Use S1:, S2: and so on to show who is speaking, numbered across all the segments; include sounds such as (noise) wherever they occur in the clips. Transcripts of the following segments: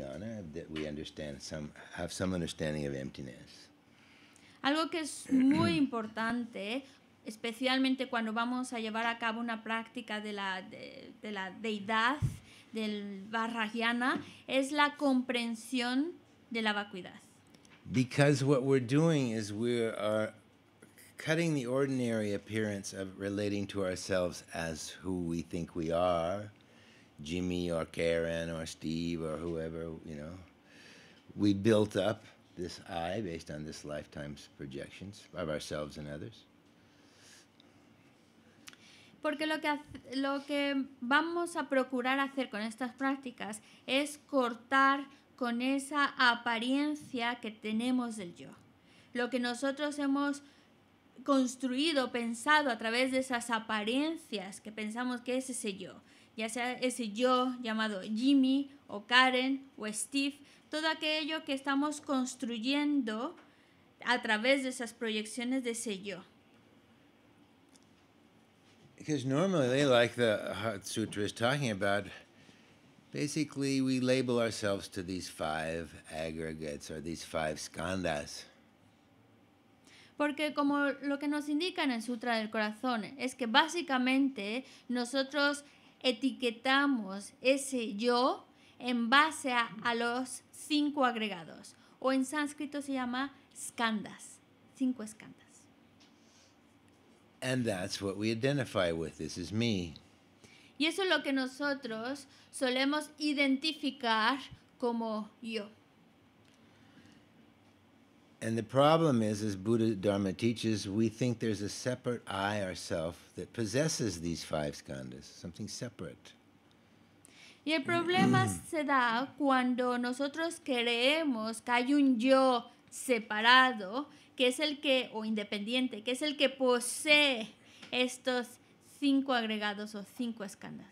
S1: Yana, that we understand some, have some understanding of emptiness.
S2: Algo que es muy importante, especialmente cuando vamos a llevar a cabo una práctica de la, de, de la deidad del Vajrayana, es la comprensión de la vacuidad.
S1: Because what we're doing is we are cutting the ordinary appearance of relating to ourselves as who we think we are. Jimmy or Karen or Steve or whoever, you know. We built up this I based on this lifetime's projections of ourselves and others.
S2: Porque lo que, lo que vamos a procurar hacer con estas prácticas es cortar con esa apariencia que tenemos del yo. Lo que nosotros hemos construido, pensado a través de esas apariencias que pensamos que es ese yo ya sea ese yo llamado Jimmy o Karen o Steve, todo aquello que estamos construyendo a través de esas proyecciones de ese yo.
S1: Because normally, like the Sutra is talking about, basically we label ourselves to these five aggregates or these skandhas.
S2: Porque como lo que nos indican en el Sutra del Corazón es que básicamente nosotros etiquetamos ese yo en base a, los cinco agregados, o en sánscrito se llama skandas, cinco skandas. Y eso es lo que nosotros solemos identificar como yo.
S1: And the problem is, as Buddha Dharma teaches, we think there's a separate I or self that possesses these five skandhas, something separate.
S2: Y el problema mm. se da cuando nosotros creemos que hay un yo separado, que es el que, o independiente, que es el que posee estos cinco agregados o cinco escándalos.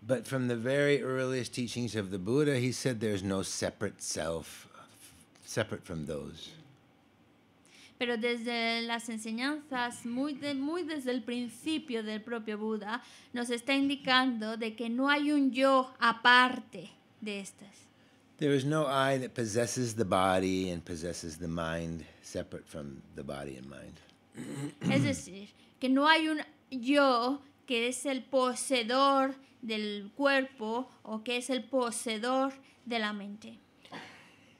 S1: But from the very earliest teachings of the Buddha, he said there's no separate self. separate from those.
S2: Pero desde las enseñanzas, muy, muy desde el principio del propio Buda, nos está indicando de que no hay un yo aparte de estas.
S1: There is no I that possesses the body and possesses the mind separate from the body and mind.
S2: es decir, que no hay un yo que es el poseedor del cuerpo o que es el poseedor de la mente.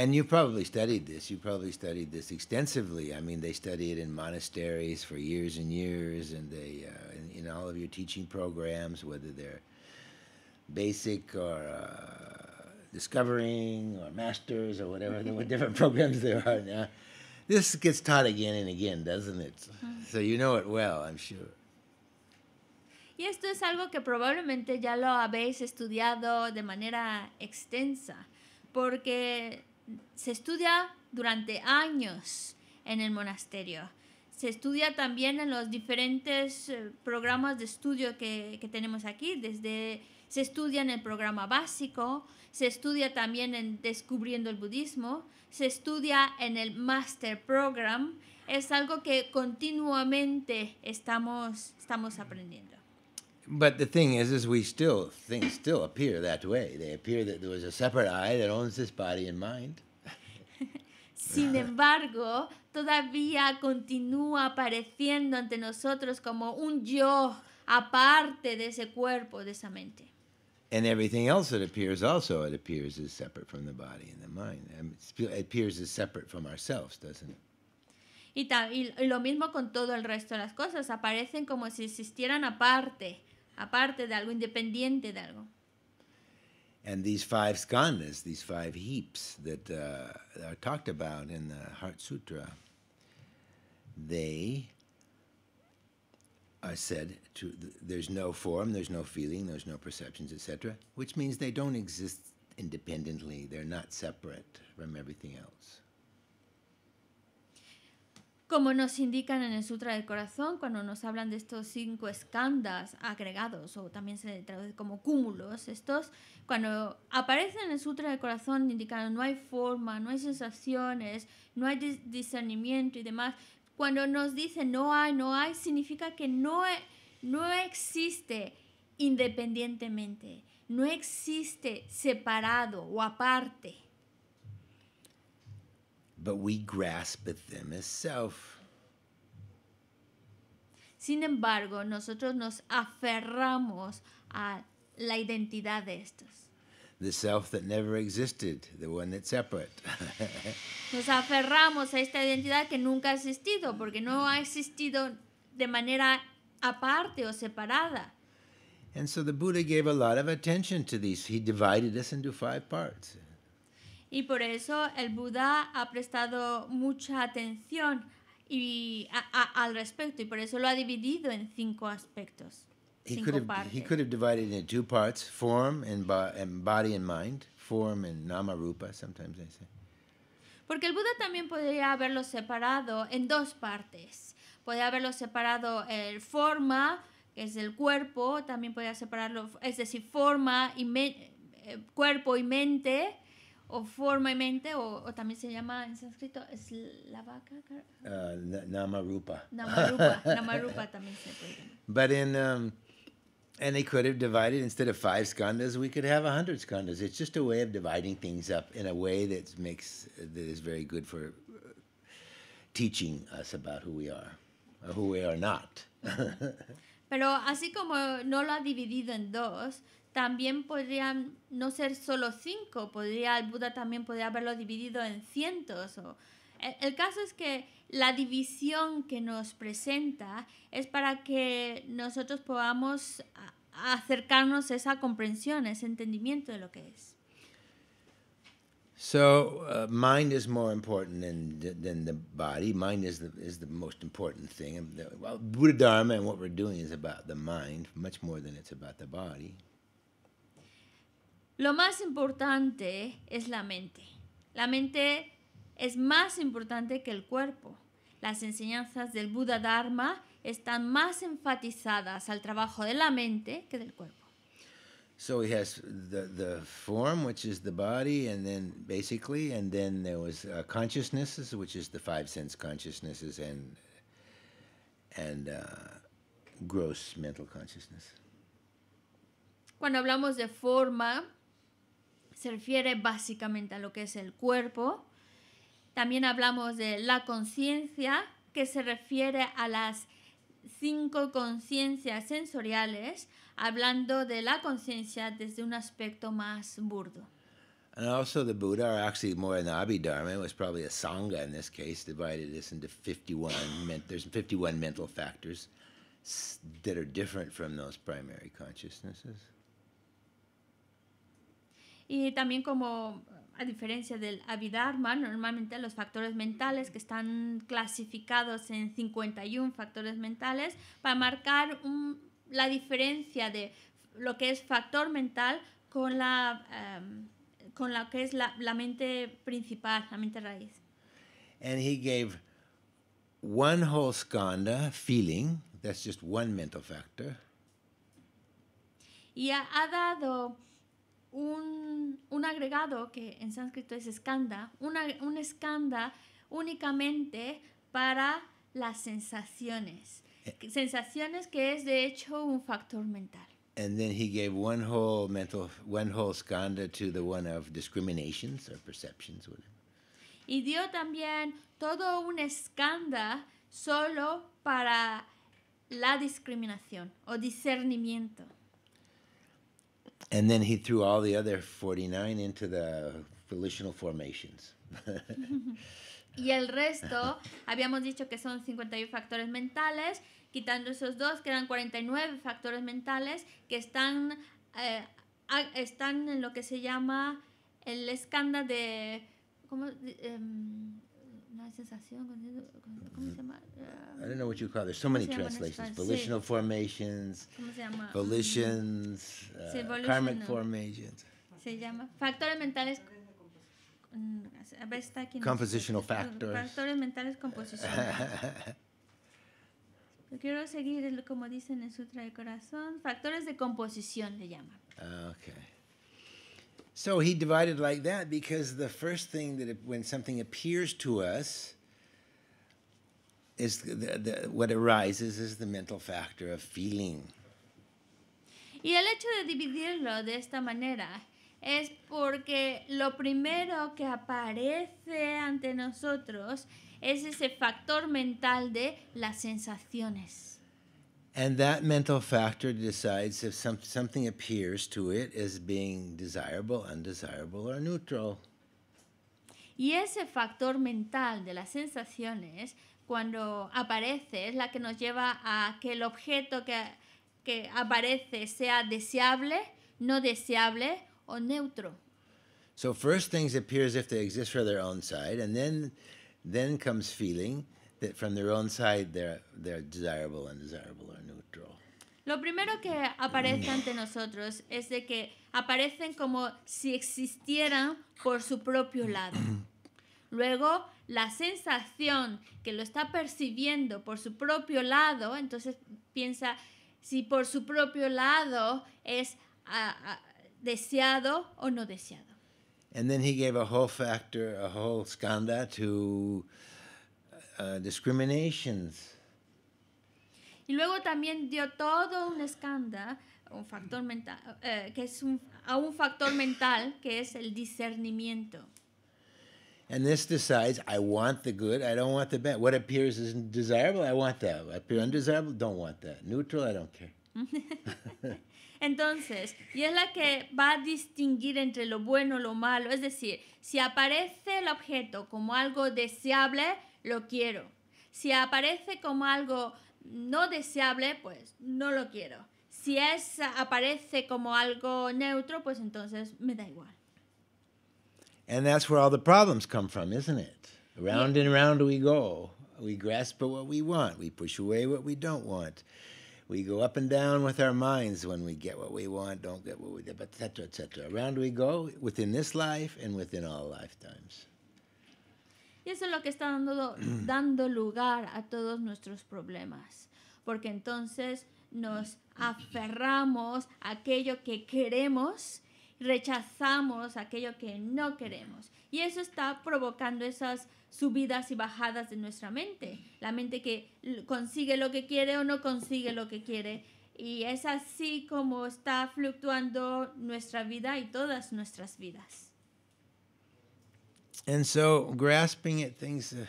S1: And you probably studied this. You probably studied this extensively. I mean, they study it in monasteries for years and years, and they uh, in, in, all of your teaching programs, whether they're basic or uh, discovering or masters or whatever, are different (laughs) programs there are now. This gets taught again and again, doesn't it? So you know it well, I'm sure.
S2: Y esto es algo que probablemente ya lo habéis estudiado de manera extensa, porque se estudia durante años en el monasterio. Se estudia también en los diferentes eh, programas de estudio que, tenemos aquí, desde se estudia en el programa básico, se estudia también en Descubriendo el Budismo, se estudia en el Master Program, es algo que continuamente estamos, estamos aprendiendo.
S1: But the thing is, is we still things still appear that way. They appear that there was a separate I that owns this body and mind.
S2: Sin embargo, todavía continúa apareciendo ante nosotros como un yo aparte de ese cuerpo, de esa mente.
S1: And everything else that appears also it appears as separate from the body and the mind. It appears as separate from ourselves, doesn't it?
S2: Y, y lo mismo con todo el resto de las cosas, aparecen como si existieran aparte aparte de algo, independiente de algo.
S1: And these five skandhas, these five heaps that uh, are talked about in the Heart Sutra, they are said to, there's no form, there's no feeling, there's no perceptions, etc., which means they don't exist independently, they're not separate from everything else.
S2: Como nos indican en el Sutra del Corazón, cuando nos hablan de estos cinco escandas agregados, o también se traduce como cúmulos, estos, cuando aparecen en el Sutra del Corazón indicando no hay forma, no hay sensaciones, no hay discernimiento y demás, cuando nos dicen no hay, no hay, significa que no, e, no existe independientemente, no existe separado o aparte
S1: but we grasp at them as self.
S2: Sin embargo, nosotros nos aferramos a la identidad de estos.
S1: The self that never existed, the one that's separate. (laughs)
S2: nos aferramos a esta identidad que nunca ha existido, porque no ha existido de manera aparte o separada.
S1: And so the Buddha gave a lot of attention to these. He divided us into five parts.
S2: Y por eso el Buda ha prestado mucha atención y al respecto y por eso lo ha dividido en cinco aspectos.
S1: form body mind, form
S2: Porque el Buda también podría haberlo separado en dos partes. Podría haberlo separado el forma, que es el cuerpo, también podría separarlo, es decir, forma y eh, cuerpo y mente, o formalmente, o, también se llama en sánscrito, es la vaca.
S1: Ah, namarupa. Namarupa, (laughs) namarupa también se puede But in, um, and they could have divided, instead of five skandhas, we could have a hundred skandhas. It's just a way of dividing things up in a way that makes, that is very good for uh, teaching us about who we are, or who we are not. (laughs)
S2: Pero así como no lo ha dividido en dos, también podrían no ser solo cinco, podría, el Buda también podría haberlo dividido en cientos. O, el, caso es que la división que nos presenta es para que nosotros podamos acercarnos a esa comprensión, a ese entendimiento de lo que es.
S1: So, uh, mind is more important than, than the body. Mind is the, is the most important thing. Well, Buddha Dharma and what we're doing is about the mind, much more than it's about the body.
S2: Lo más importante es la mente. La mente es más importante que el cuerpo. Las enseñanzas del Buda Dharma están más enfatizadas al trabajo de la mente que del cuerpo.
S1: So he has the, the form, which is the body, and then basically, and then there was uh, consciousnesses, which is the five sense consciousnesses, and and uh, gross mental consciousness.
S2: Cuando hablamos de forma, se refiere básicamente a lo que es el cuerpo. También hablamos de la conciencia, que se refiere a las cinco conciencias sensoriales, hablando de la conciencia desde un aspecto más burdo.
S1: And also the Buddha, or actually more in Abhidharma, it was probably a Sangha in this case, divided this into 51. there's 51 mental factors that are different from those primary consciousnesses.
S2: Y también como a diferencia del Abhidharma, normalmente los factores mentales que están clasificados en 51 factores mentales para marcar la diferencia de lo que es factor mental con la, em, con lo que es la, la, mente principal, la mente raíz.
S1: And he gave one whole feeling, that's just one mental factor.
S2: Y ha dado un, un agregado que en sánscrito es escanda una, un escanda únicamente para las sensaciones. Eh. Sensaciones que es de hecho un factor mental. Y dio también todo un escanda solo para la discriminación o discernimiento
S1: and then he threw all the other 49 into the volitional formations.
S2: (laughs) y el resto, habíamos dicho que son 51 factores mentales, quitando esos dos, quedan 49 factores mentales que están, eh, están en lo que se llama el escándalo de... ¿cómo, um sensación, ¿cómo se llama? Uh, I don't
S1: know what you call. It. There's so many translations. Volitional sí. formations.
S2: ¿Cómo se llama? Uh,
S1: volitions. Uh, karmic formations.
S2: Se llama factores mentales. Mm, a ver, está aquí. Compositional este, este, factors. Factores mentales composición. Yo (laughs) quiero seguir como dicen en Sutra de Corazón. Factores de composición le llaman.
S1: Ah, okay. So he divided like that because the first thing that when something appears to us is what arises is the mental factor of feeling.
S2: Y el hecho de dividirlo de esta manera es porque lo primero que aparece ante nosotros es ese factor mental de las sensaciones.
S1: And that mental factor decides if some, something appears to it as being desirable, undesirable, or neutral.
S2: Y ese factor mental de las sensaciones, cuando aparece, es la que nos lleva a que el objeto que, que aparece sea deseable, no deseable o neutro.
S1: So first things appear as if they exist for their own side, and then, then comes feeling,
S2: Lo primero que aparece mm. ante nosotros es de que aparecen como si existieran por su propio lado. (clears throat) Luego, la sensación que lo está percibiendo por su propio lado, entonces piensa si por su propio lado es deseado o no deseado.
S1: And then he gave a whole factor, a whole to Uh, discriminations.
S2: Y luego también dio todo un escándalo, un factor mental, eh, que es un, a un factor mental que es el discernimiento.
S1: And this decides, I want the good, I don't want the bad. What appears is desirable, I want that. What appears undesirable, don't want that. Neutral, I don't care. (laughs)
S2: Entonces, y es la que va a distinguir entre lo bueno y lo malo. Es decir, si aparece el objeto como algo deseable, lo quiero. Si aparece como algo no deseable, pues no lo quiero. Si es, aparece como algo neutro, pues entonces me da igual.
S1: And that's where all the problems come from, isn't it? Round yeah. and round we go. We grasp at what we want. We push away what we don't want. We go up and down with our minds when we get what we want, don't get what we, etc., etc. Around we go within this life and within all lifetimes.
S2: Y eso es lo que está dando, (clears throat) dando lugar a todos nuestros problemas. Porque entonces nos aferramos a aquello que queremos, rechazamos aquello que no queremos. Y eso está provocando esas subidas y bajadas de nuestra mente. La mente que consigue lo que quiere o no consigue lo que quiere. Y es así como está fluctuando nuestra vida y todas nuestras vidas.
S1: And so, grasping at things, uh,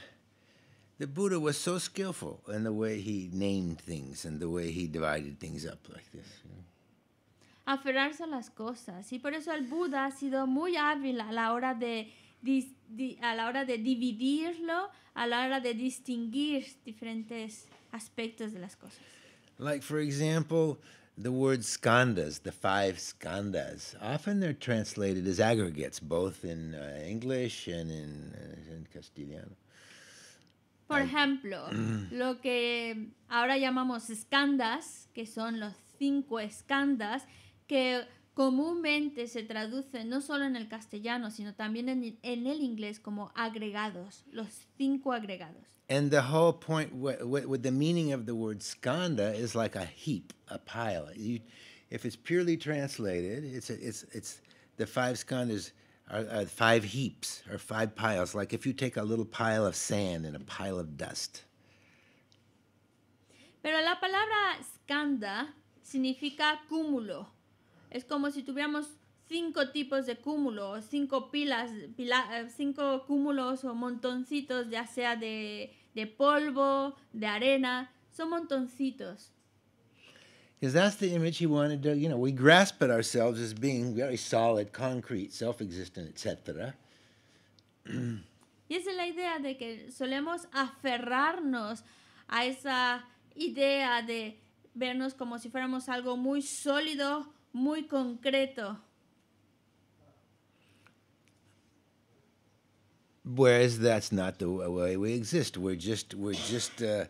S1: the Buddha was so skillful in the way he named things and the way he divided things up like this. You
S2: Aferrarse a las cosas. Y por eso el Buda ha sido muy hábil a la hora de, di, di, a la hora de dividirlo, a la hora de distinguir diferentes aspectos de las cosas.
S1: Like, for example, the word skandhas, the five skandhas, often they're translated as aggregates, both in uh, English and in, uh, in Castellano.
S2: Por ejemplo, (clears throat) lo que ahora llamamos skandhas, que son los cinco skandhas, que comúnmente se traduce no solo en el castellano, sino también en, el inglés como agregados, los cinco agregados.
S1: And the whole point with, with the meaning of the word skanda is like a heap, a pile. You, if it's purely translated, it's a, it's it's the five skandas are, are five heaps or five piles. Like if you take a little pile of sand and a pile of dust.
S2: Pero la palabra skanda significa cúmulo. Es como si tuviéramos cinco tipos de cúmulos, cinco pilas, eh, cinco cúmulos o montoncitos, ya sea de, polvo, de arena, son montoncitos.
S1: Because that's the image he wanted you know, we grasp at ourselves as being very solid, concrete, self-existent, etc. y
S2: esa es la idea de que solemos aferrarnos a esa idea de vernos como si fuéramos algo muy sólido, muy concreto.
S1: Whereas that's not the way we exist. We're just we're just uh,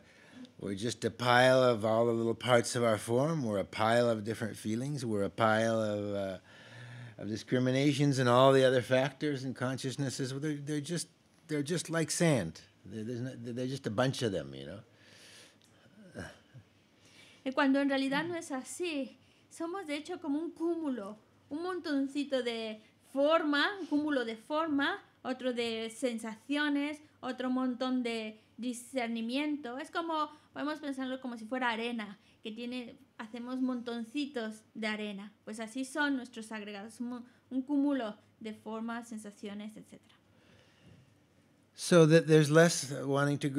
S1: we're just a pile of all the little parts of our form. We're a pile of different feelings. We're a pile of uh, of discriminations and all the other factors and consciousnesses. They're, they're just they're just like sand. They're, they're just a bunch of them, you know.
S2: Cuando en realidad no es así. somos de hecho como un cúmulo, un montoncito de forma, un cúmulo de forma, otro de sensaciones, otro montón de discernimiento. Es como, podemos pensarlo como si fuera arena, que tiene, hacemos montoncitos de arena. Pues así son nuestros agregados, un, un cúmulo de formas, sensaciones, etcétera.
S1: So that there's less wanting to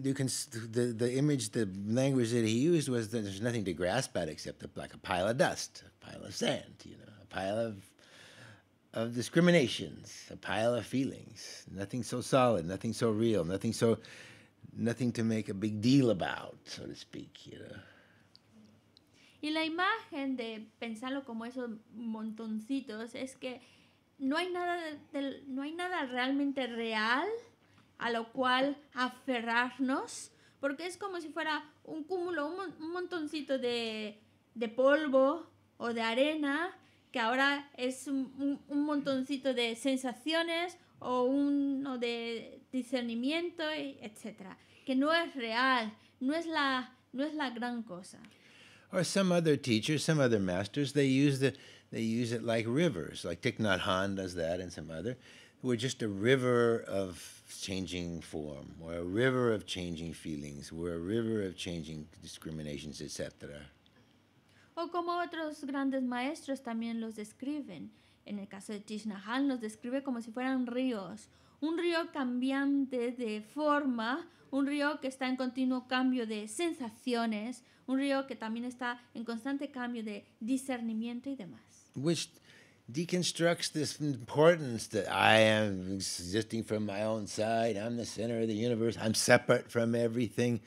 S1: you can the the image the language that he used was that there's nothing to grasp at except a, like a pile of dust, a pile of sand, you know, a pile of of discriminations, a pile of feelings. Nothing so solid, nothing so real, nothing so nothing to make a big deal about, so to speak, you know.
S2: Y la imagen de pensarlo como esos montoncitos es que no hay nada de, no hay nada realmente real. a lo cual aferrarnos, porque es como si fuera un cúmulo, un, montoncito de, de, polvo o de arena, que ahora es un, un, montoncito de sensaciones o uno de discernimiento, etc. Que no es real, no es la, no es la gran cosa.
S1: Or some other teachers, some other masters, they use, the, they use it like rivers, like Thich Nhat Hanh does that and some other. are just a river of changing form. We're a river of changing feelings. We're a river of changing discriminations, etc.
S2: O como otros grandes maestros también los describen. En el caso de Tishnahan los describe como si fueran ríos. Un río cambiante de forma, un río que está en continuo cambio de sensaciones, un río que también está en constante cambio de discernimiento y demás.
S1: deconstructs this importance that I am existing from my own side. I'm the center of the universe. I'm separate from everything.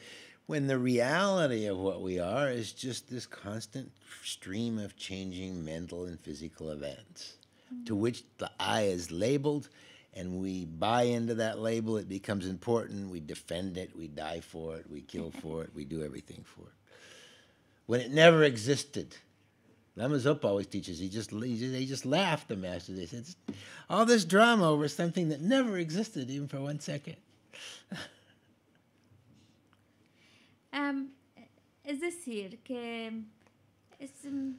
S1: When the reality of what we are is just this constant stream of changing mental and physical events mm-hmm. to which the I is labeled and we buy into that label. It becomes important. We defend it. We die for it. We kill (laughs) for it. We do everything for it. When it never existed, Lama Zopa always teaches. He just, he just they just laughed the master. They said all this drama over something that never existed even for one second.
S2: um, (laughs) es decir que es, mm,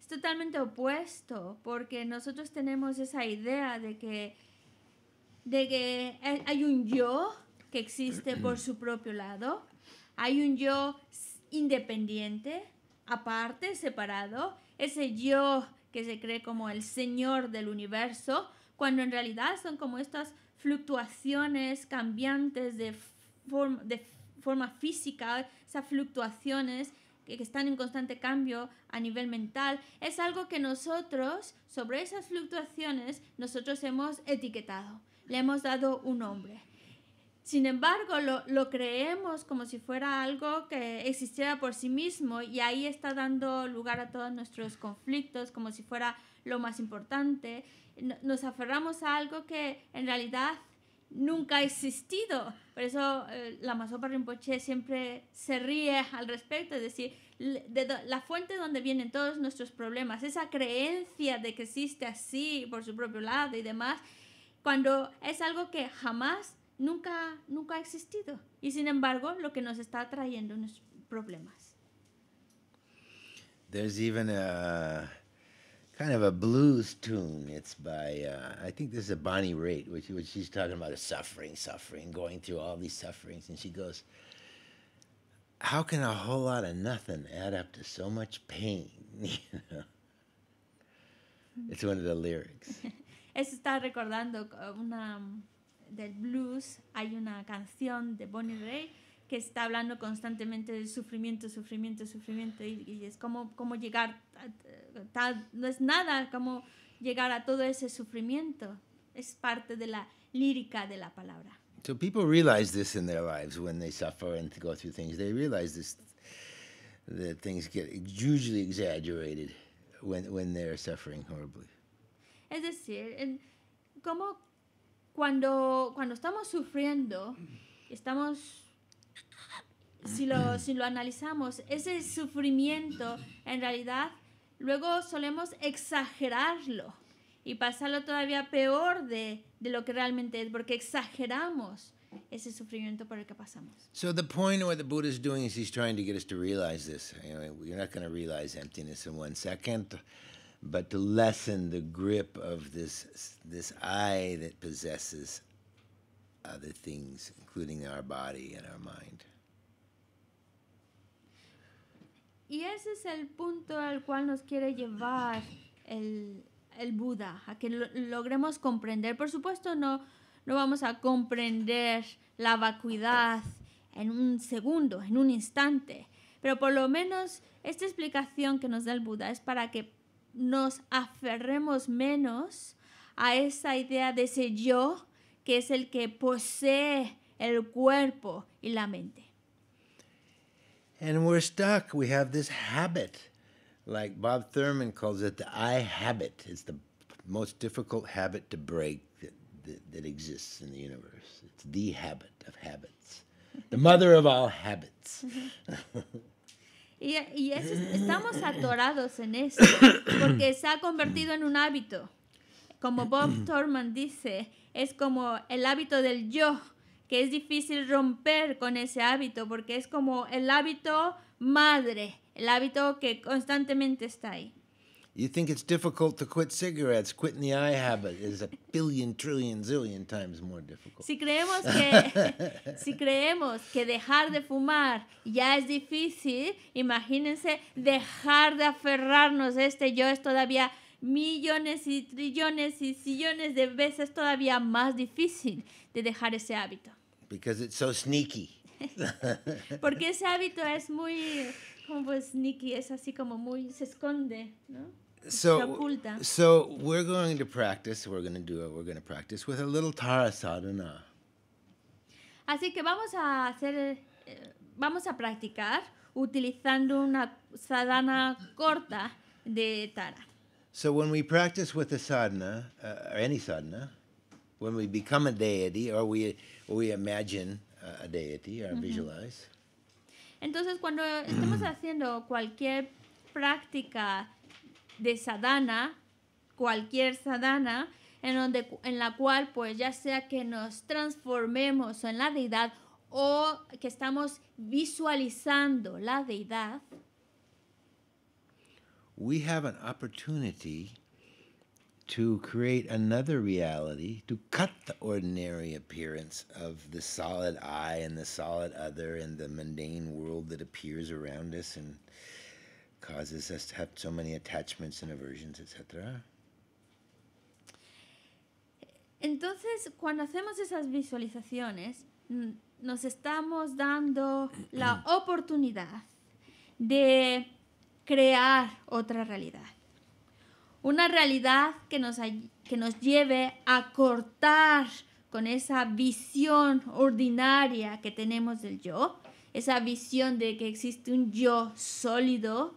S2: es totalmente opuesto porque nosotros tenemos esa idea de que de que hay un yo que existe por su propio lado, hay un yo independiente aparte, separado, ese yo que se cree como el Señor del universo, cuando en realidad son como estas fluctuaciones cambiantes de, forma física, esas fluctuaciones que están en constante cambio a nivel mental, es algo que nosotros, sobre esas fluctuaciones, nosotros hemos etiquetado, le hemos dado un nombre. Sin embargo, lo, lo, creemos como si fuera algo que existiera por sí mismo y ahí está dando lugar a todos nuestros conflictos, como si fuera lo más importante. Nos aferramos a algo que en realidad nunca ha existido. Por eso eh, la Masopa Rinpoche siempre se ríe al respecto, es decir, de la fuente donde vienen todos nuestros problemas, esa creencia de que existe así por su propio lado y demás, cuando es algo que jamás nunca, nunca ha existido. Y sin embargo, lo que nos está trayendo unos problemas.
S1: There's even a kind of a blues tune. It's by uh, I think this is a Bonnie Raitt, which, which she's talking about is suffering, suffering, going through all these sufferings, and she goes, "How can a whole lot of nothing add up to so much pain?" (laughs) You know? It's one of the lyrics.
S2: (laughs) Eso está recordando uh, una del blues, hay una canción de Bonnie Ray que está hablando constantemente del sufrimiento, sufrimiento, sufrimiento, y, es como, como llegar, a, no es nada como llegar a todo ese sufrimiento, es parte de la lírica de la palabra.
S1: So people realize this in their lives when they suffer and go through things. They realize this, that things get hugely exaggerated when, when they're suffering horribly.
S2: Es decir, cómo cuando, cuando estamos sufriendo, estamos, si lo, mm. si lo analizamos, ese sufrimiento en realidad luego solemos exagerarlo y pasarlo todavía peor de, de lo que realmente es, porque exageramos ese sufrimiento por el que pasamos.
S1: So Buddha trying to get us to realize this. emptiness but to lessen the grip of this this I that possesses other things, including our body and our
S2: Y ese es el punto al cual nos quiere llevar el, el Buda, a que logremos comprender. Por supuesto, no, no vamos a comprender la vacuidad en un segundo, en un instante, pero por lo menos esta explicación que nos da el Buda es para que nos aferremos menos a esa idea de ese yo que es el que posee el cuerpo y la mente.
S1: And we're stuck. We have this habit, like Bob Thurman calls it the I habit. It's the most difficult habit to break that, that, that exists in the universe. It's the habit of habits, the mother of all habits. (laughs)
S2: Y, eso, ah. estamos (coughs) atorados en eso, (coughs) porque se ha convertido en un hábito. Como Bob (coughs) Thorman dice, es como el hábito del yo, que es difícil romper con ese hábito, porque es como el hábito madre, el hábito que constantemente está ahí. Si creemos que, (laughs) si creemos que dejar de fumar ya es difícil, imagínense dejar de aferrarnos a este yo es todavía millones y trillones y sillones de veces todavía más difícil de dejar ese hábito.
S1: Because it's so sneaky. (laughs) Porque
S2: ese hábito es muy, como pues, sneaky, es así como muy, se esconde, ¿no? so so
S1: we're going to practice. We're going to do it. We're going to practice with a little Tara sadhana.
S2: Así que vamos a hacer, eh, vamos a practicar utilizando una sadhana corta de Tara.
S1: So when we practice with a sadhana uh, or any sadhana, when we become a deity or we we imagine uh, a deity or mm -hmm. visualize.
S2: Entonces cuando estamos (clears throat) haciendo cualquier práctica de sadhana, cualquier sadhana, en, donde, en la cual pues ya sea que nos transformemos en la deidad o que estamos visualizando la deidad,
S1: we have an opportunity to create another reality, to cut the ordinary appearance of the solid I and the solid other and the mundane world that appears around us and causes us so many attachments etc.
S2: Entonces, cuando hacemos esas visualizaciones, nos estamos dando la (clears throat) oportunidad de crear otra realidad. Una realidad que nos, que nos lleve a cortar con esa visión ordinaria que tenemos del yo esa visión de que existe un yo sólido,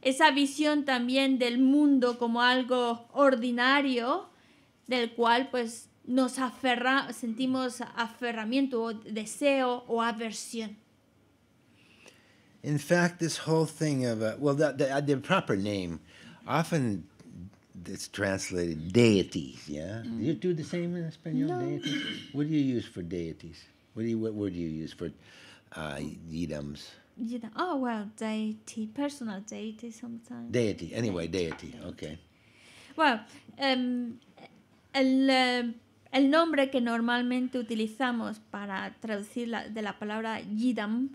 S2: esa visión también del mundo como algo ordinario, del cual pues nos aferra, sentimos aferramiento o deseo o aversión.
S1: In fact, this whole thing of, el uh, well, the, the, uh, the, proper name, often it's translated deities, yeah? Mm. Do you do the same in Spanish, no. deities? What do you use for deities? What, do you, what word do you use for uh, yidams.
S2: Oh well, deity, personal deity sometimes.
S1: Deity. Anyway, deity. Okay.
S2: Well, em, el, em, el nombre que normalmente utilizamos para traducir la, de la palabra yidam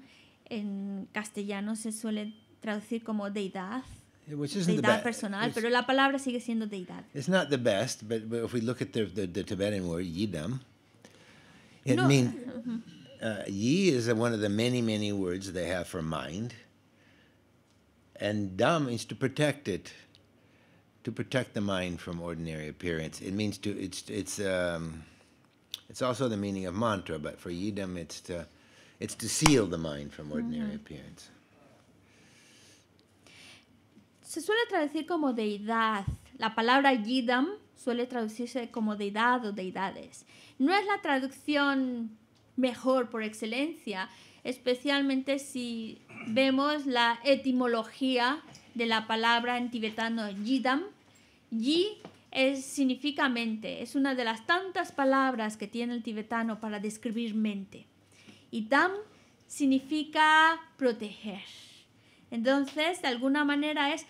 S2: en castellano se suele traducir como deidad.
S1: deidad personal,
S2: pero la palabra sigue siendo deidad.
S1: It's not the best, but, if we look at the, the, Tibetan word yidam, it means. Uh-huh. uh, yi is one of the many, many words they have for mind. And dam means to protect it, to protect the mind from ordinary appearance. It means to, it's, it's, um, it's also the meaning of mantra, but for yidam it's to, it's to seal the mind from ordinary mm -hmm. appearance.
S2: Se suele traducir como deidad. La palabra yidam suele traducirse como deidad o deidades. No es la traducción mejor por excelencia, especialmente si vemos la etimología de la palabra en tibetano yidam. Yi es, significa mente, es una de las tantas palabras que tiene el tibetano para describir mente. Y tam significa proteger. Entonces, de alguna manera es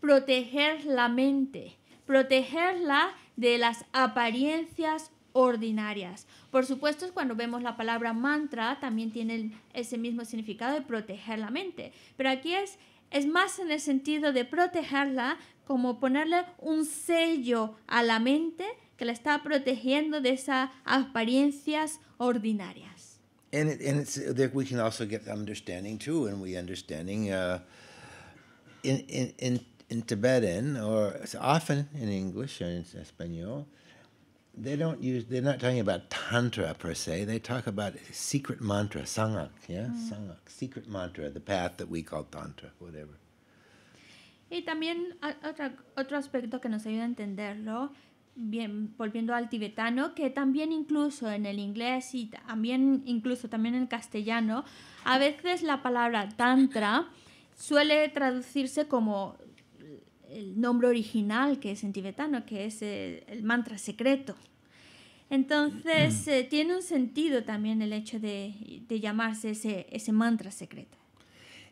S2: proteger la mente, protegerla de las apariencias ordinarias. Por supuesto, cuando vemos la palabra mantra, también tiene ese mismo significado de proteger la mente, pero aquí es, más en el sentido de protegerla como ponerle un sello a la mente que la está protegiendo de esas apariencias ordinarias.
S1: and we can also get understanding too, and we understanding uh, in Tibetan or often in English in tantra per se secret secret mantra tantra whatever
S2: y también otro aspecto que nos ayuda a entenderlo bien volviendo al tibetano que también incluso en el inglés y también incluso también en el castellano a veces la palabra tantra suele traducirse como el nombre original que es en tibetano, que es el, eh, el mantra secreto. Entonces, mm. eh, tiene un sentido también el hecho de, de llamarse ese, ese mantra secreto.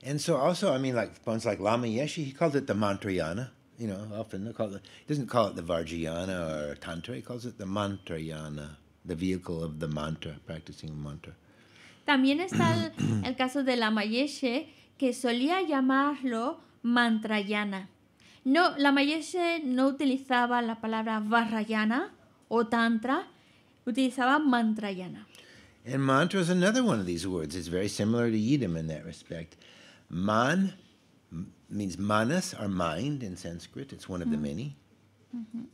S1: And so also, I mean, like, poems like Lama Yeshe, he called it the Mantrayana. You know, often they call it, he doesn't call it the Vajrayana or Tantra, he calls it the Mantrayana, the vehicle of the mantra, practicing mantra.
S2: También está el, (clears throat) el caso de Lama Yeshe, que solía llamarlo Mantrayana. No, la Mayese no utilizaba la palabra Vajrayana o Tantra, utilizaba Mantrayana.
S1: And mantra es another one of these words. It's very similar to Yidam in that respect. Man means manas, or mind in Sanskrit. It's one of the mm-hmm. many.
S2: Mm-hmm.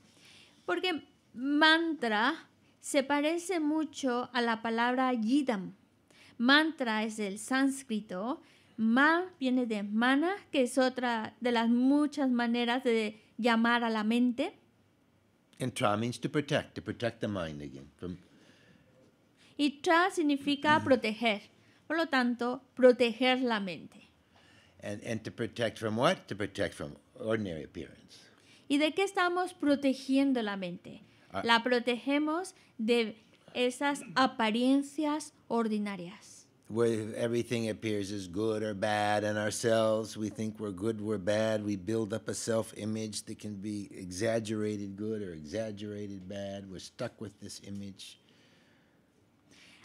S2: Porque mantra se parece mucho a la palabra Yidam. Mantra es del sánscrito Ma viene de mana, que es otra de las muchas maneras de llamar a la mente. Y tra significa mm-hmm. proteger. Por lo tanto, proteger la mente. ¿Y de qué estamos protegiendo la mente? Ah. La protegemos de esas apariencias ordinarias.
S1: where everything appears as good or bad in ourselves. We think we're good, we're bad. We build up a self image that can be exaggerated good or exaggerated bad. We're stuck with this image.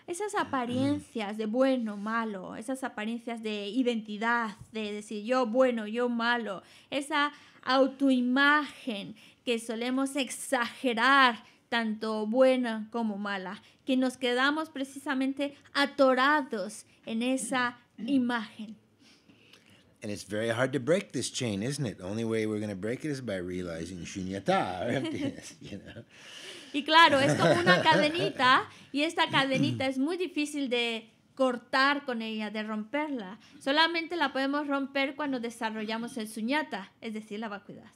S2: Esas mm-hmm. apariencias de bueno, malo, esas apariencias de identidad, de decir yo bueno, yo malo, esa autoimagen que solemos exagerar, tanto buena como mala, que nos quedamos precisamente atorados en esa imagen.
S1: And it's very hard to break this chain, isn't it? The only way we're going to break it is by realizing shunyata, (laughs) you know.
S2: Y claro, es como una (laughs) cadenita y esta cadenita es muy difícil de cortar con ella, de romperla. Solamente la podemos romper cuando desarrollamos el suñata, es decir, la vacuidad.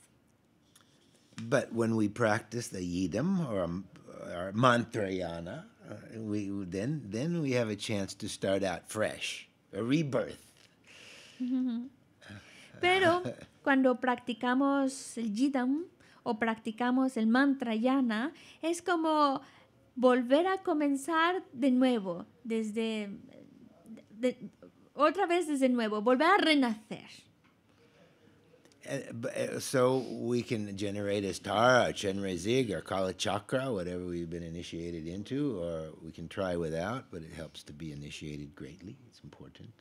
S1: But when we practice the yidam or, mantra mantrayana, Uh, we then we have a chance to start out fresh, a rebirth.
S2: (laughs) Pero cuando practicamos el jidam o practicamos el mantra yana, es como volver a comenzar de nuevo, desde otra vez desde nuevo, volver a renacer.
S1: Eh, eh, so we can generate as Tara, Chenrezig, or Kala Chakra, whatever we've been initiated into, or we can try without, but it helps to be initiated greatly. It's important.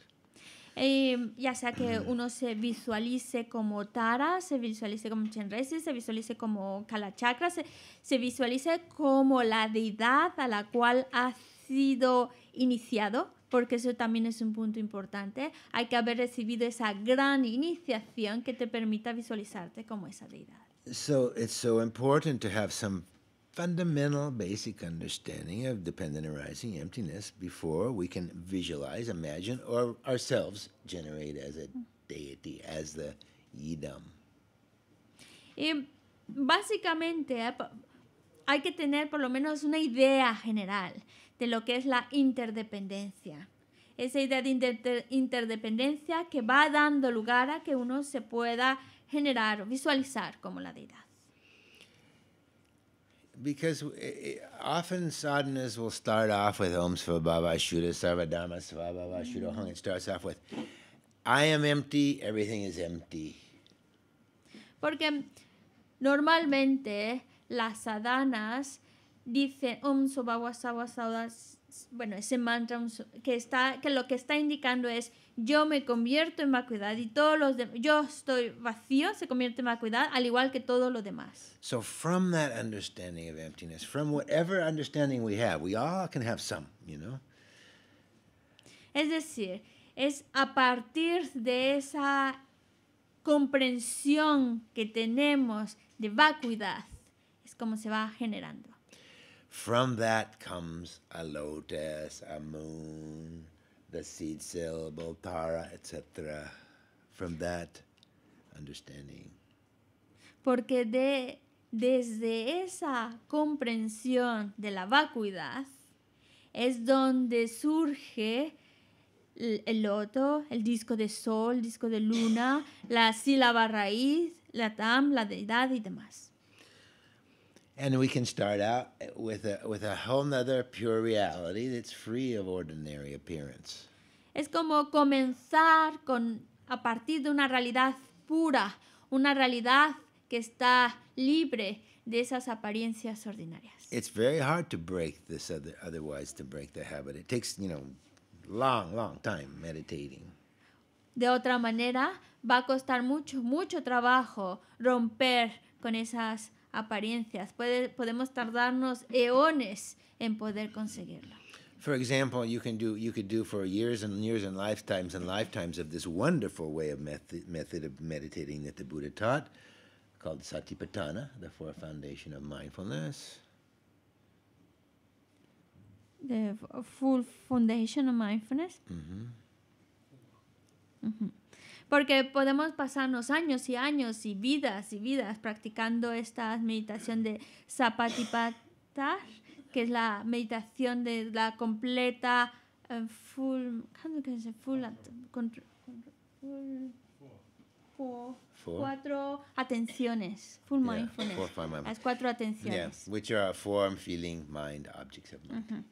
S2: Eh, ya sea que mm. uno se visualice como Tara, se visualice como Chenrezig, se visualice como Kala Chakra, se, se visualice como la deidad a la cual ha sido iniciado porque eso también es un punto importante. Hay que haber recibido esa gran iniciación que te permita visualizarte como esa deidad.
S1: So it's so important to have some fundamental basic understanding of dependent arising emptiness before we can visualize, imagine, or ourselves generate as a deity, as the yidam.
S2: Y básicamente eh, hay que tener por lo menos una idea general de lo que es la interdependencia. Esa idea de interdependencia que va dando lugar a que uno se pueda generar visualizar como la deidad.
S1: because it, eh, eh, often sadhanas will start off with Om Svabhava Shuddha Sarvadhamma Svabhava Shuddha Hung. It starts off with I am empty, everything is empty.
S2: Porque normalmente las sadhanas dice Om bueno, ese mantra que, está, que lo que está indicando es yo me convierto en vacuidad y todos los yo estoy vacío, se convierte en vacuidad al igual que todos los demás.
S1: So from that understanding of emptiness, from whatever understanding we have, we all can have some, you know.
S2: Es decir, es a partir de esa comprensión que tenemos de vacuidad, es como se va generando.
S1: From that comes a lotus, a moon, the seed syllable, tara, etc. From that understanding.
S2: Porque de, desde esa comprensión de la vacuidad es donde surge el loto, el disco de sol, el disco de luna, la sílaba raíz, la tam, la deidad y demás.
S1: and we can start out with a, with a whole nother pure reality that's free of ordinary appearance.
S2: Es como comenzar con a partir de una realidad pura, una realidad que está libre de esas apariencias ordinarias.
S1: It's very hard to break this other, otherwise to break the habit. It takes, you know, long, long time meditating.
S2: De otra manera, va a costar mucho, mucho trabajo romper con esas apariencias. Puede, podemos tardarnos eones en poder conseguirlo.
S1: For example, you can do you could do for years and years and lifetimes and lifetimes of this wonderful way of method, method of meditating that the Buddha taught, called Satipatthana, the four foundation of mindfulness.
S2: The full foundation of mindfulness. Mm-hmm. Mm-hmm. Porque podemos pasarnos años y años y vidas y vidas practicando esta meditación de zapatipata, que es la meditación de la completa uh, full, ¿cómo se dice? Full, control, full Four, cuatro atenciones, full yeah, mindfulness. Four, five, las cuatro atenciones.
S1: Yeah, which are form, feeling, mind, objects of mind. Uh -huh.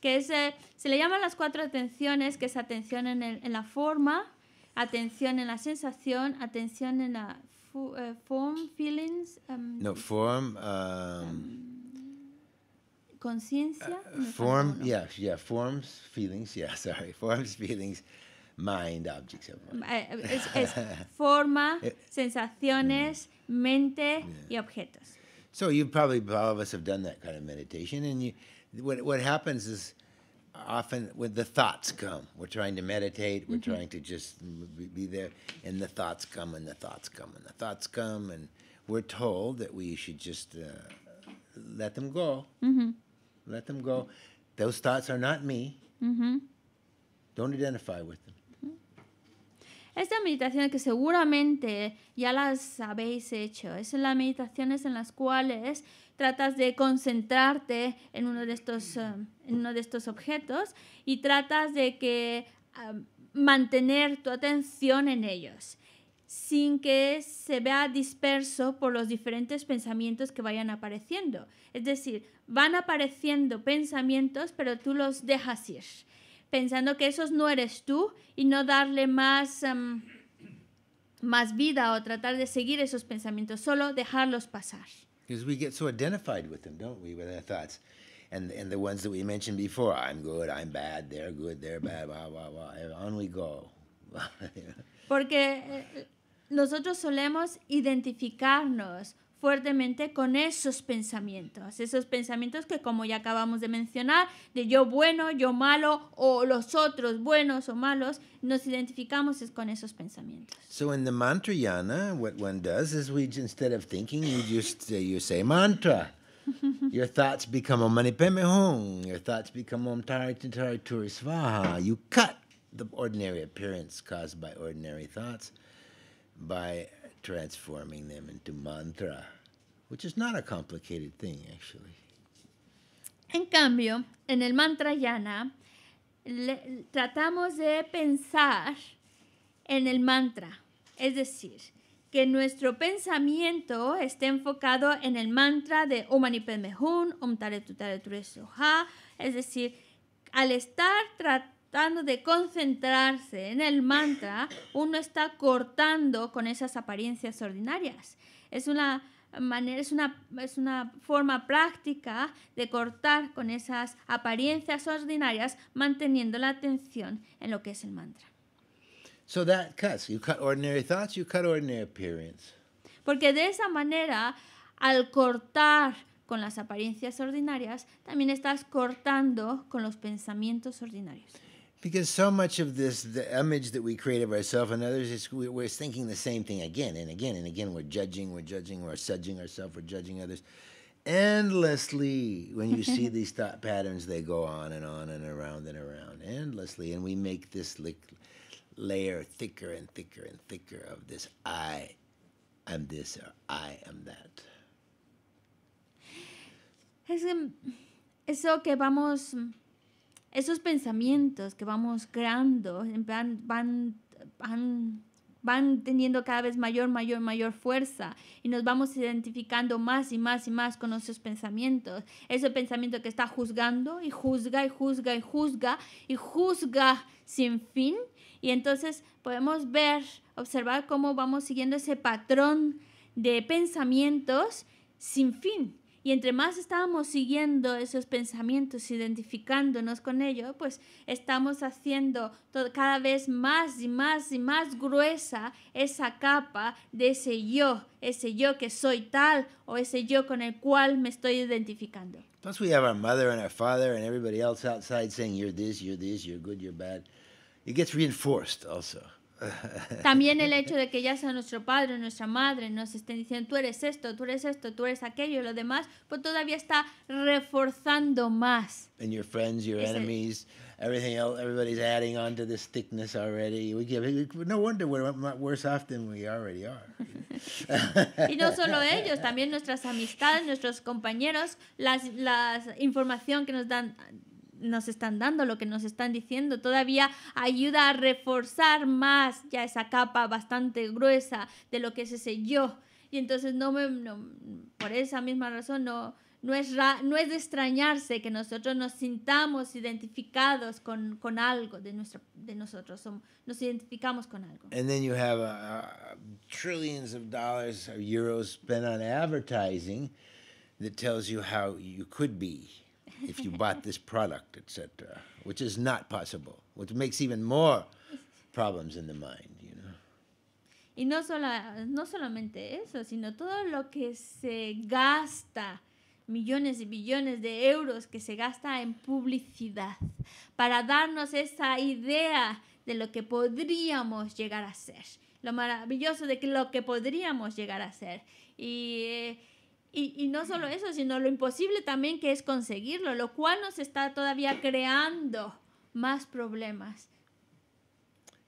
S2: Que es, eh, se le llaman las cuatro atenciones, que es atención en, el, en la forma, atención en la sensación, atención en la fo uh, eh, form, feelings. Um, no,
S1: form. Um,
S2: conciencia. Uh, form,
S1: yeah, yeah, forms, feelings, yeah, (laughs) sorry, forms, feelings. Mind, objects of
S2: mind. Eh, es, es forma, (laughs) eh, sensaciones, mm. mente yeah. y objetos.
S1: So you probably all of us have done that kind of meditation, and you, what what happens is often when the thoughts come, we're trying to meditate, we're mm-hmm. trying to just be there, and the thoughts come, and the thoughts come, and the thoughts come, and we're told that we should just uh, let them go. Mm-hmm. Let them go. Those thoughts are not me. Mm-hmm. Don't identify with them.
S2: Mm-hmm. Esta meditación que seguramente ya las habéis hecho es las meditaciones en las cuales tratas de concentrarte en uno de estos, eh, uno de estos objetos y tratas de que, ah, mantener tu atención en ellos sin que se vea disperso por los diferentes pensamientos que vayan apareciendo. Es decir, van apareciendo pensamientos, pero tú los dejas ir, pensando que esos no eres tú y no darle más, em, más vida o tratar de seguir esos pensamientos, solo dejarlos pasar.
S1: because we get so identified with them, don't we, with our thoughts? And, and the ones that we mentioned before I'm good, I'm bad, they're good, they're bad, blah, blah, blah. And on we go. (laughs)
S2: Porque eh, eh, nosotros solemos identificarnos fuertemente con esos pensamientos, esos pensamientos que como ya acabamos de mencionar, de yo bueno, yo malo o los otros buenos o malos, nos identificamos es con esos pensamientos.
S1: So in the mantrayana, what one does is we instead of thinking, you just you say mantra. (laughs) Your thoughts become Om Mani Padme Hum. Your thoughts become Om Tari Turi Svaha. You cut the ordinary appearance caused by ordinary thoughts by transforming them mantra, which is not a complicated thing
S2: En cambio, en el mantra yana, tratamos de pensar en el mantra, es decir, que nuestro pensamiento esté enfocado en el mantra de Om Mani Padme Hum, Om Tare Soha, es decir, al estar tratando tratando de concentrarse en el mantra, uno está cortando con esas apariencias ordinarias. Es una manera, es una, es una forma práctica de cortar con esas apariencias ordinarias, manteniendo la atención en lo que es el
S1: mantra. So that cuts. You cut ordinary thoughts, you cut ordinary appearance.
S2: Porque de esa manera, al cortar con las apariencias ordinarias, también estás cortando con los pensamientos ordinarios.
S1: Because so much of this, the image that we create of ourselves and others, is we're thinking the same thing again and again and again. We're judging, we're judging, we're judging ourselves, we're judging others endlessly. When you see (laughs) these thought patterns, they go on and on and around and around endlessly. And we make this lick- layer thicker and thicker and thicker of this I am this or I am that.
S2: Es, es lo que vamos esos pensamientos que vamos creando van, van, teniendo cada vez mayor, mayor, mayor fuerza y nos vamos identificando más y más y más con esos pensamientos. Ese pensamiento que está juzgando y juzga y juzga y juzga y juzga sin fin. Y entonces podemos ver, observar cómo vamos siguiendo ese patrón de pensamientos sin fin. Y entre más estábamos siguiendo esos pensamientos, identificándonos con ellos, pues estamos haciendo cada vez más y más y más gruesa esa capa de ese yo, ese yo que soy tal o ese yo con el cual me estoy identificando.
S1: Plus we have our mother and our father and everybody else outside saying you're this, you're this, you're good, you're bad. It gets reinforced also. También el (laughs) hecho
S2: de que ya sea nuestro padre o nuestra madre nos estén diciendo tú eres esto, tú eres esto, tú eres aquello y lo demás, pues todavía está reforzando más.
S1: And your friends, your enemies, everything everybody's adding thickness already. no wonder we're worse we already are. (laughs) y no solo (laughs) ellos,
S2: también nuestras amistades, nuestros compañeros, las, información que nos dan nos están dando, lo que nos están diciendo. Todavía ayuda a reforzar más ya esa capa bastante gruesa de lo que es ese yo. Y entonces no me, por esa misma razón no, no es, no es de extrañarse que nosotros nos sintamos identificados con, con algo de, nuestro, de nosotros, somos, nos identificamos con algo.
S1: And then you have uh, uh, trillions of dollars euros spent on advertising that tells you how you could be if you bought this product, etc., which is not possible, which makes even more problems in the mind, you know.
S2: Y no, no solamente eso, sino todo lo que se gasta, millones y billones de euros que se gasta en publicidad, para darnos esa idea de lo que podríamos llegar a ser, lo maravilloso de que lo que podríamos llegar a ser. Y eh, Y, y, no solo eso, sino lo imposible también que es conseguirlo, lo cual nos está todavía creando más problemas.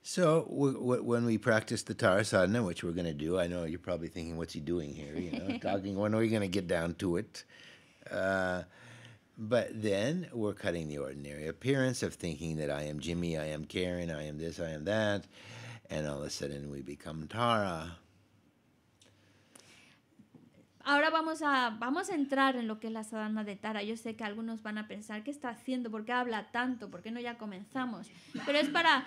S1: So when we practice the Sadhana, which we're going to do, I know you're probably thinking, "What's he doing here?" You know, (laughs) talking. When are we going to get down to it? Uh, but then we're cutting the ordinary appearance of thinking that I am Jimmy, I am Karen, I am this, I am that, and all of a sudden we become Tara.
S2: Ahora vamos a, vamos a entrar en lo que es la sadhana de Tara. Yo sé que algunos van a pensar, ¿qué está haciendo? ¿Por qué habla tanto? ¿Por qué no ya comenzamos? Pero es para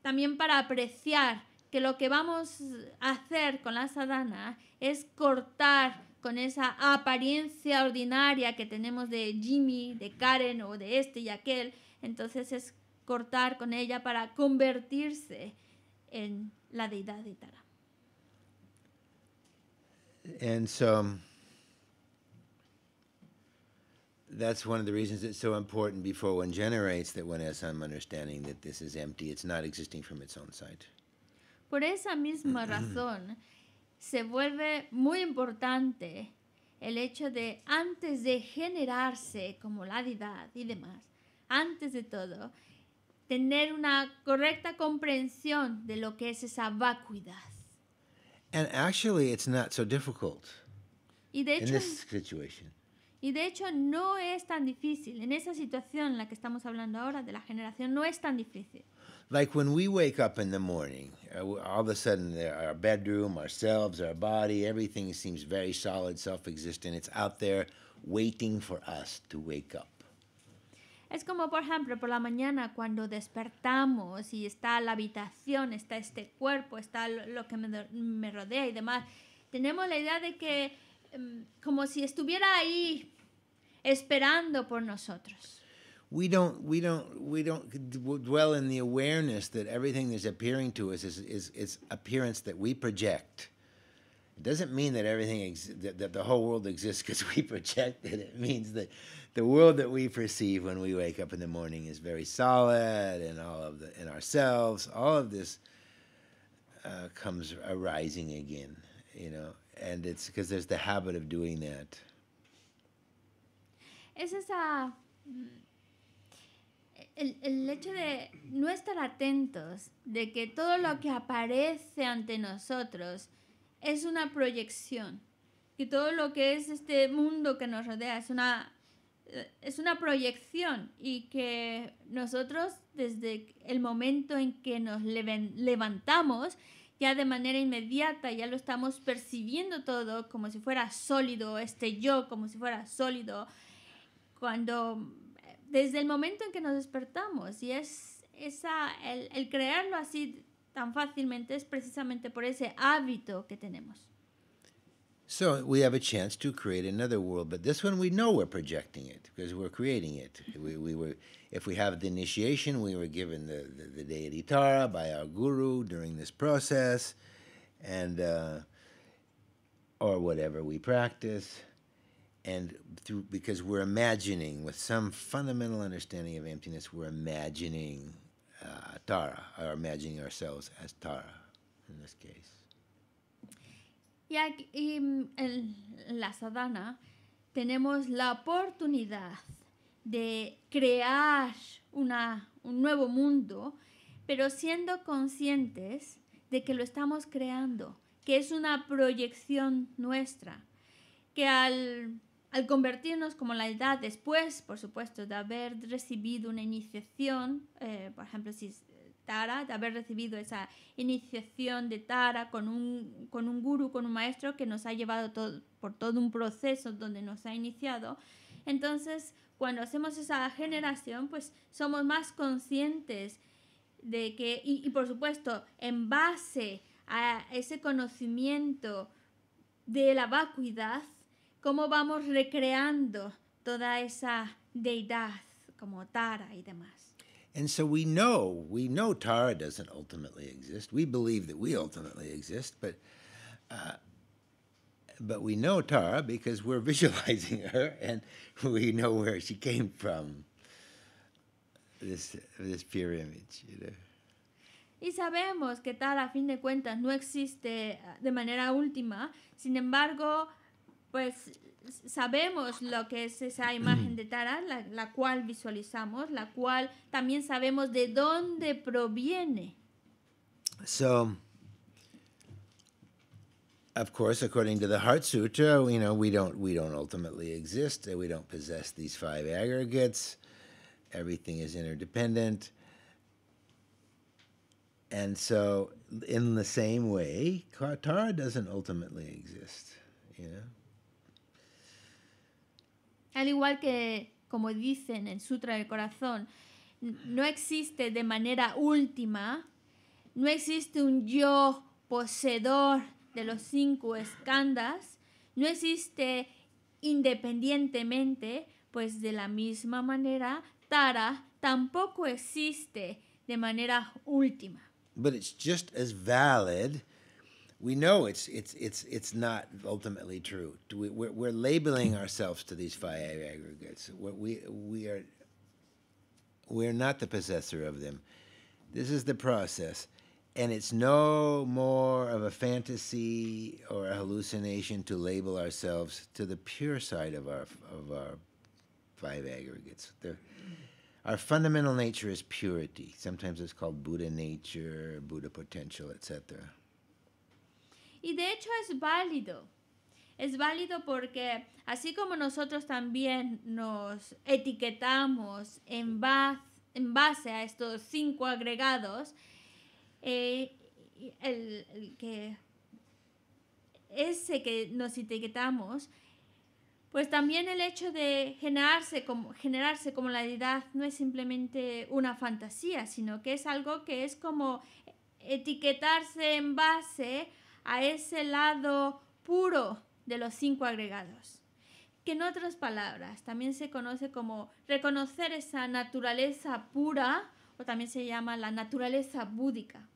S2: también para apreciar que lo que vamos a hacer con la sadhana es cortar con esa apariencia ordinaria que tenemos de Jimmy, de Karen o de este y aquel. Entonces es cortar con ella para convertirse en la deidad de Tara. Por esa misma (clears throat) razón, se vuelve muy importante el hecho de antes de generarse como la deidad y demás, antes de todo, tener una correcta comprensión de lo que es esa vacuidad.
S1: And actually, it's not so difficult
S2: y de hecho, in this
S1: situation.
S2: Y de hecho no es tan difícil. En esa situación en la que estamos hablando ahora de la generación no es tan difícil.
S1: Like when we wake up in the morning, uh, all of a sudden our bedroom, ourselves, our body, everything seems very solid, self-existent. It's out there waiting for us to wake up.
S2: Es como, por ejemplo, por la mañana cuando despertamos y está la habitación, está este cuerpo, está lo que me, rodea y demás. Tenemos la idea de que em, como si estuviera ahí esperando por nosotros.
S1: We don't, we don't, we don't dwell in the awareness that everything that's appearing to us is, appearance that we project. It doesn't mean that everything that, that the whole world exists because we (laughs) project it. It means that the world that we perceive when we wake up in the morning is very solid, and all of the in ourselves, all of this uh, comes arising again, you know, and it's because there's the habit of doing that.
S2: Es esa El, el, hecho de no estar atentos, de que todo lo que aparece ante nosotros es una proyección. que todo lo que es este mundo que nos rodea es una, es una proyección y que nosotros desde el momento en que nos levantamos, ya de manera inmediata, ya lo estamos percibiendo todo como si fuera sólido, este yo como si fuera sólido, cuando desde el momento en que nos despertamos y es esa, el crearlo así tan fácilmente es precisamente por ese hábito que tenemos.
S1: So we have a chance to create another world, but this one we know we're projecting it because we're creating it. We, we were, if we have the initiation, we were given the, the, the deity Tara by our guru during this process, and uh, or whatever we practice, and through because we're imagining with some fundamental understanding of emptiness, we're imagining Uh, Tara, imagining Tara in this case.
S2: Y, aquí, mm, en la sadhana tenemos la oportunidad de crear un nuevo mundo, pero siendo conscientes de que lo estamos creando, que es una proyección nuestra, que al al convertirnos como la edad después, por supuesto, de haber recibido una iniciación, eh, por ejemplo, si es eh, Tara, de haber recibido esa iniciación de Tara con un, con un guru, con un maestro que nos ha llevado por todo un proceso donde nos ha iniciado, entonces cuando hacemos esa generación, pues somos más conscientes de que, y por supuesto, en base a ese conocimiento de la vacuidad, cómo vamos recreando toda esa deidad como Tara y demás.
S1: And so we know, we know Tara doesn't ultimately exist. We believe that we ultimately exist, but uh, but we know Tara because we're (laughs) visualizing her and we know where she came from. This this pure image, you know.
S2: Y sabemos que Tara, a fin de cuentas, no existe uh, de manera última. Sin embargo, pues sabemos lo que es esa imagen de Tara, la, la, cual visualizamos, la cual también sabemos de dónde proviene.
S1: So, of course, according to the Heart Sutra, you know, we don't we don't ultimately exist. We don't possess these five aggregates. Everything is interdependent. And so, in the same way, Tara doesn't ultimately exist. You know.
S2: Al igual que, como dicen en Sutra del Corazón, no existe de manera última, no existe un yo poseedor de los cinco escandas, no existe independientemente, pues de la misma manera, Tara tampoco existe de manera última.
S1: But just as valid we know it's it's it's it's not ultimately true. We, we're, we're labeling ourselves to these five aggregates. We're, we we are we're not the possessor of them. This is the process, and it's no more of a fantasy or a hallucination to label ourselves to the pure side of our of our five aggregates. They're, our fundamental nature is purity. Sometimes it's called Buddha nature, Buddha potential, etc.
S2: Y de hecho es válido. Es válido porque así como nosotros también nos etiquetamos en, base, en base a estos cinco agregados, eh, que ese que nos etiquetamos, pues también el hecho de generarse como, generarse como la edad no es simplemente una fantasía, sino que es algo que es como etiquetarse en base a ese lado puro de los cinco agregados, que en otras palabras también se conoce como reconocer esa naturaleza pura o también se llama la naturaleza búdica.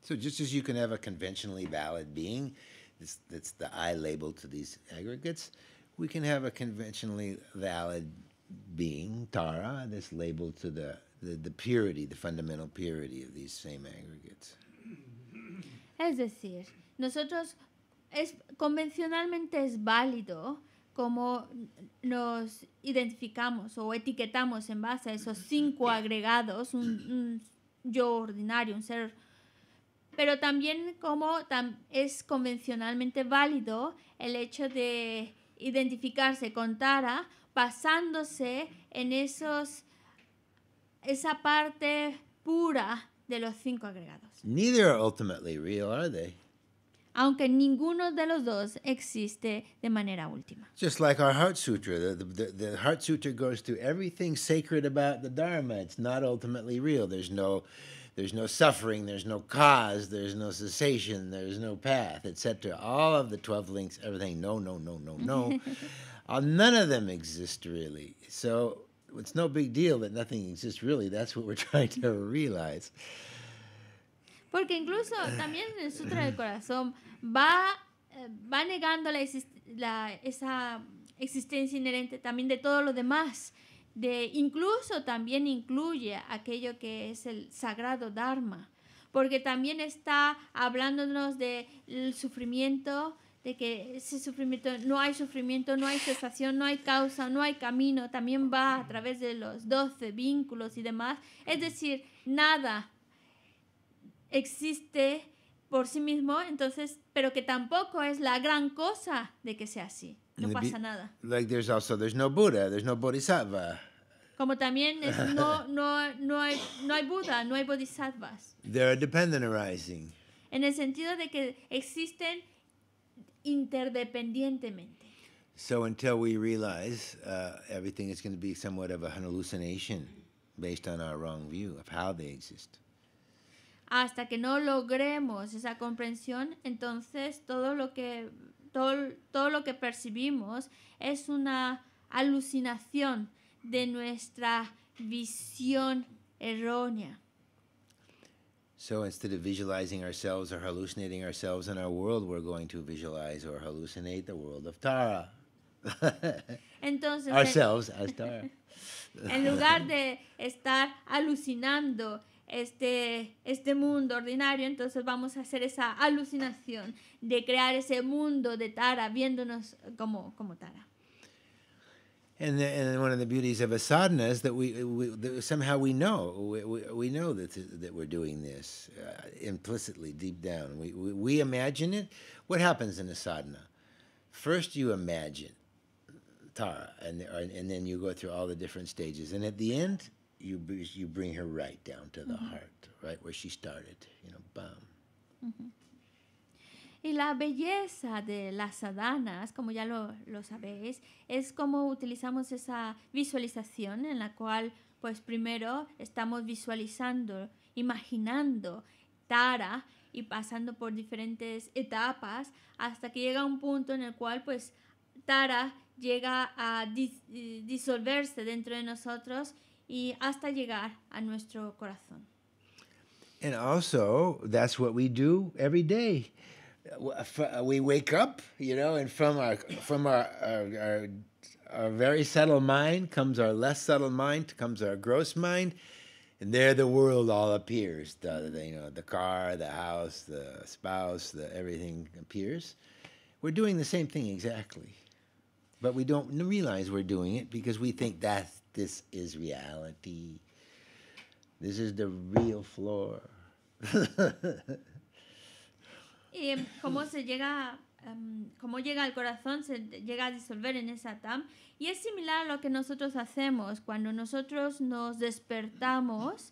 S1: So just as you can have a conventionally valid being, that's, that's the I label to these aggregates, we can have a conventionally valid being, Tara, that's labeled to the, the, the purity, the fundamental purity of these same aggregates.
S2: Es decir, nosotros es, convencionalmente es válido cómo nos identificamos o etiquetamos en base a esos cinco agregados, un, yo ordinario, un ser, pero también como es convencionalmente válido el hecho de identificarse con Tara basándose en esos, esa parte pura de los cinco agregados.
S1: Neither ultimately real, are
S2: aunque ninguno de los dos existe de manera última.
S1: Just like our Heart Sutra, the, the, the Heart Sutra goes through everything sacred about the Dharma. It's not ultimately real. There's no there's no suffering, there's no cause, there's no cessation, there's no path, etc. All of the 12 links, everything, no, no, no, no, no. (laughs) uh, none of them exist really. So it's no big deal that nothing exists really. That's what we're (laughs) trying to realize.
S2: Porque incluso también en el Sutra del Corazón va, eh, va negando la, esa existencia inherente también de todo lo demás. De, incluso también incluye aquello que es el sagrado Dharma, porque también está hablándonos del de sufrimiento, de que ese sufrimiento, no hay sufrimiento, no hay cesación, no hay causa, no hay camino, también va a través de los doce vínculos y demás. Es decir, nada existe por sí mismo, entonces, pero que tampoco es la gran cosa de que sea así. No pasa nada.
S1: Like there's also there's no Buddha, there's no Bodhisattva.
S2: Como también es (laughs) no no no hay no hay Buda, no hay Bodhisattvas.
S1: There are dependent arising.
S2: En el sentido de que existen interdependientemente.
S1: So until we realize uh, everything is going to be somewhat of a hallucination based on our wrong view of how they exist.
S2: Hasta que no logremos esa comprensión, entonces todo lo que, todo, todo lo que percibimos es una alucinación de nuestra visión errónea.
S1: So instead of visualizing ourselves or hallucinating ourselves in our world, we're going to visualize or hallucinate the world of Tara. (laughs) Entonces, ourselves as Tara. (laughs) en lugar
S2: de (laughs) estar alucinando este, este mundo ordinario, entonces vamos a hacer esa alucinación de crear ese mundo de Tara viéndonos como, como Tara.
S1: And, the, and one of the beauties of a sadhana is that we, we that somehow we know we, we, we, know that that we're doing this uh, implicitly deep down. We, we we imagine it. What happens in a sadhana? First, you imagine Tara, and and then you go through all the different stages, and at the end,
S2: Y la belleza de las adanas como ya lo, lo sabéis, es como utilizamos esa visualización en la cual, pues primero estamos visualizando, imaginando Tara y pasando por diferentes etapas hasta que llega un punto en el cual, pues Tara llega a eh, disolverse dentro de nosotros y hasta llegar a nuestro corazón.
S1: And also, that's what we do every day. We wake up, you know, and from our from our our, our, our very subtle mind comes our less subtle mind, comes our gross mind, and there the world all appears. The, the, you know, the car, the house, the spouse, the everything appears. We're doing the same thing exactly, but we don't realize we're doing it because we think that's This is reality. This is the real floor. (laughs)
S2: ¿Y em, cómo se llega, em, llega al corazón? Se llega a disolver en esa tam. Y es similar a lo que nosotros hacemos cuando nosotros nos despertamos.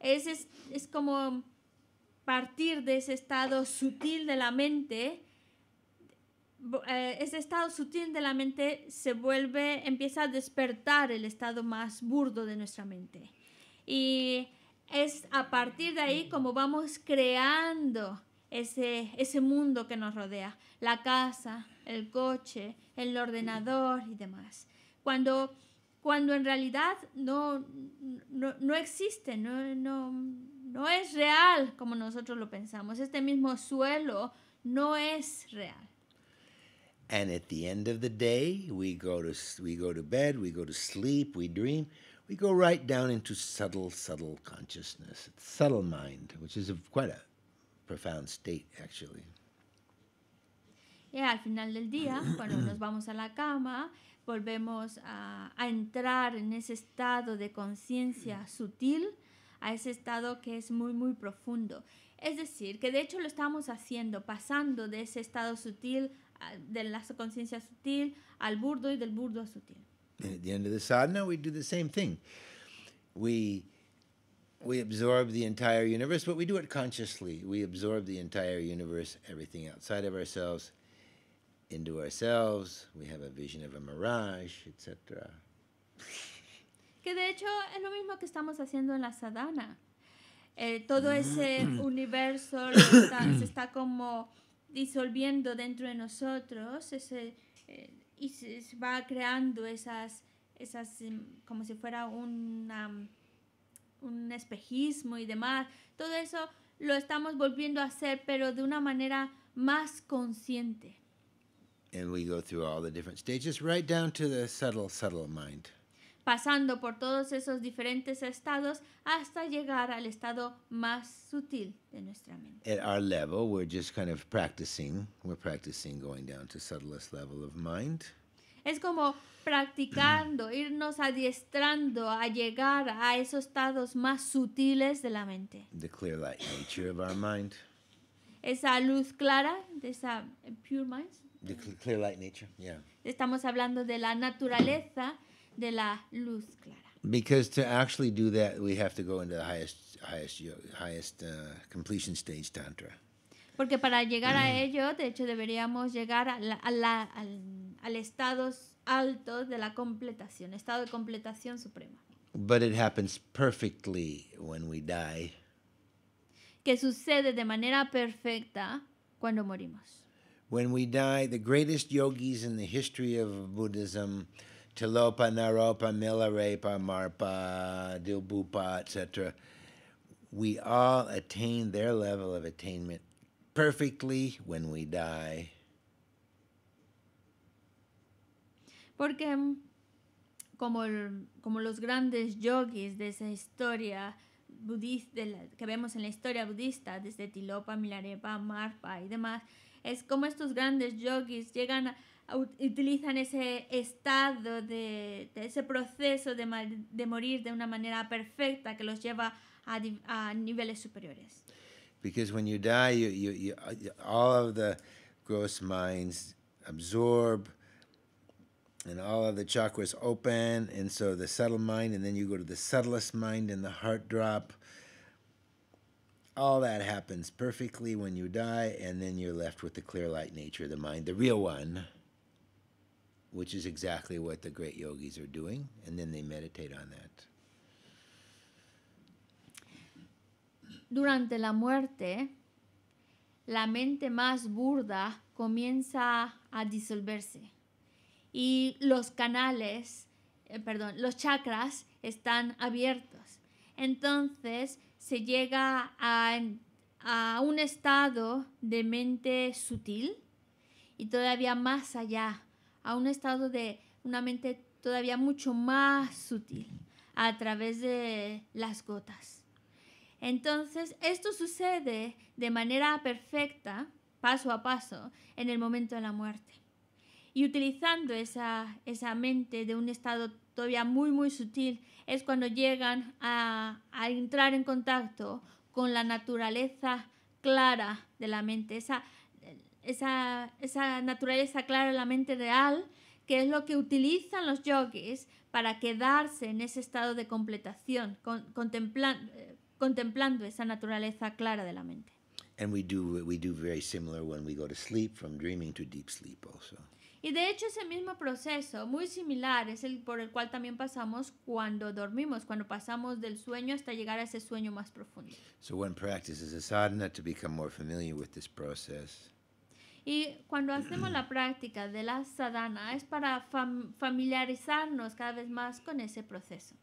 S2: es, es como partir de ese estado sutil de la mente eh, ese estado sutil de la mente se vuelve, empieza a despertar el estado más burdo de nuestra mente. Y es a partir de ahí como vamos creando ese, ese mundo que nos rodea, la casa, el coche, el ordenador y demás. Cuando, cuando en realidad no, no, no existe, no, no, no es real como nosotros lo pensamos, este mismo suelo no es real.
S1: And at the end of the day, we go to we go to bed, we go to sleep, we dream, we go right down into subtle, subtle consciousness, subtle mind, which is a, quite a profound state, actually.
S2: Yeah, al final del día, (clears throat) cuando nos vamos a la cama, volvemos a, a entrar en ese estado de conciencia sutil, a ese estado que es muy, muy profundo. Es decir, que de hecho lo estamos haciendo, pasando de ese estado sutil Ah, de la conciencia sutil al burdo y del burdo a sutil.
S1: And at the end of the sadhana, we do the same thing. We we absorb the entire universe, but we do it consciously. We absorb the entire universe, everything outside of ourselves, into ourselves. We have a vision of a mirage, etc.
S2: Que de hecho es lo mismo que estamos haciendo en la sadhana. Eh, todo ese mm. universo está, se está como disolviendo dentro de nosotros ese, eh, y se, va creando esas, esas em, como si fuera una, un espejismo y demás. Todo eso lo estamos volviendo a hacer, pero de una manera más consciente.
S1: And we go through all the different stages right
S2: pasando por todos esos diferentes estados hasta llegar al estado más sutil de nuestra mente.
S1: At our level, we're just kind of practicing. We're practicing going down to subtlest level of mind.
S2: Es como practicando, mm. irnos adiestrando a llegar a esos estados más sutiles de la mente.
S1: The clear light nature of our mind.
S2: Esa luz clara de esa pure mind.
S1: The clear light nature, yeah.
S2: Estamos hablando de la naturaleza de la luz clara.
S1: Because to actually do that, we have to go into the highest, highest, highest uh, completion stage tantra.
S2: Porque para llegar a mm. ello, de hecho, deberíamos llegar a la, a la, al, al, estado alto de la completación, estado de completación suprema.
S1: But it happens perfectly when we die.
S2: Que sucede de manera perfecta cuando morimos.
S1: When we die, the greatest yogis in the history of Buddhism. Tilopa, Naropa, Milarepa, Marpa, Dilbupa, etc., we all attain their level of attainment perfectly when we die.
S2: Porque como, como los grandes yogis de esa historia budista, que vemos en la historia budista, desde Tilopa, Milarepa, Marpa y demás, es como estos grandes yogis llegan a utilizan ese estado de, de ese proceso de, de, morir de una manera perfecta que los lleva a, a niveles superiores.
S1: Because when you die, you, you, you, all of the gross minds absorb and all of the chakras open, and so the subtle mind, and then you go to the subtlest mind and the heart drop. All that happens perfectly when you die, and then you're left with the clear light nature of the mind, the real one. which is exactly what the great yogis are doing, and then they meditate on that.
S2: Durante la muerte, la mente más burda comienza a disolverse y los canales, eh, perdón, los chakras están abiertos. Entonces se llega a, a un estado de mente sutil y todavía más allá a un estado de una mente todavía mucho más sutil a través de las gotas. Entonces, esto sucede de manera perfecta, paso a paso, en el momento de la muerte. Y utilizando esa, mente de un estado todavía muy, muy sutil, es cuando llegan a, a entrar en contacto con la naturaleza clara de la mente, esa esa, esa naturaleza clara de la mente real, que es lo que utilizan los yogis para quedarse en ese estado de completación, eh, contemplando esa naturaleza clara de la mente. Y de hecho ese mismo proceso, muy similar, es el por el cual también pasamos cuando dormimos, cuando pasamos del sueño hasta llegar a ese sueño más profundo.
S1: So one practices sadhana to become more familiar with this process.
S2: Y cuando hacemos la (clears throat) práctica de la sadhana es para familiarizarnos cada vez más con ese proceso.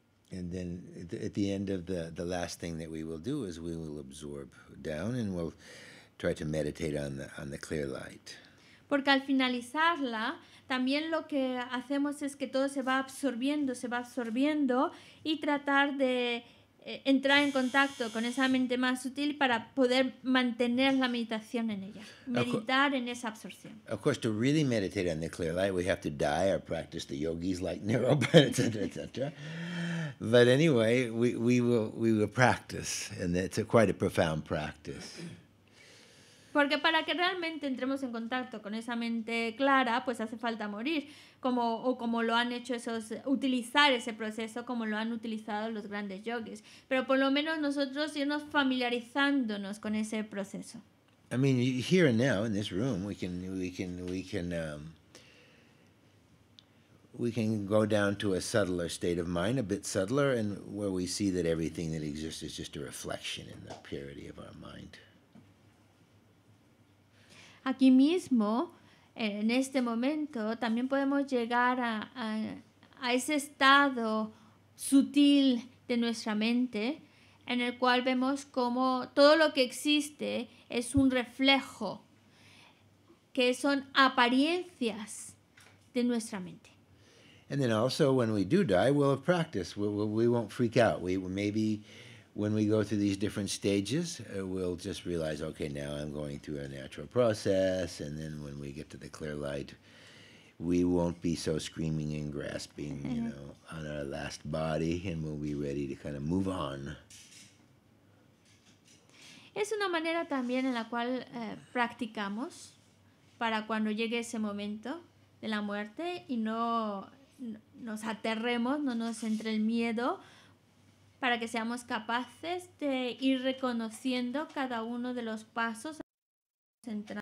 S2: Porque al finalizarla, también lo que hacemos es que todo se va absorbiendo, se va absorbiendo y tratar de eh, entrar en contacto con esa mente más sutil para poder mantener la meditación en ella, meditar en esa absorción.
S1: Of course, to really meditate in the clear light, we have to die or practice the yogis like Nero, etc., (laughs) etc. But anyway, we, we will we will practice, and it's a, quite a profound practice.
S2: Porque para que realmente entremos en contacto con esa mente clara, pues hace falta morir, como, o como lo han hecho esos, utilizar ese proceso como lo han utilizado los grandes yogis. Pero por lo menos nosotros irnos familiarizándonos con ese proceso.
S1: I mean, here and now in this room, we can, we can, we can, um, we can go down to a subtler state of mind, a bit subtler, and where we see that everything that exists is just a reflection in the purity of our mind.
S2: Aquí mismo, en este momento, también podemos llegar a, ese estado sutil de nuestra mente en el cual vemos como todo lo que existe es un reflejo, que son apariencias de nuestra mente.
S1: And then also when we do die, we'll have practice. We, we, won't freak out when we go through these different stages, uh, we'll just realize, okay, now I'm going through a natural process, and then when we get to the clear light, we won't be so screaming and grasping, mm-hmm. you know, on our last body, and we'll be ready to kind of move on.
S2: Es una manera también en la cual eh, practicamos para cuando llegue ese momento de la muerte y no nos aterremos, no nos entre el miedo, para que seamos capaces de ir reconociendo cada uno de los pasos centrales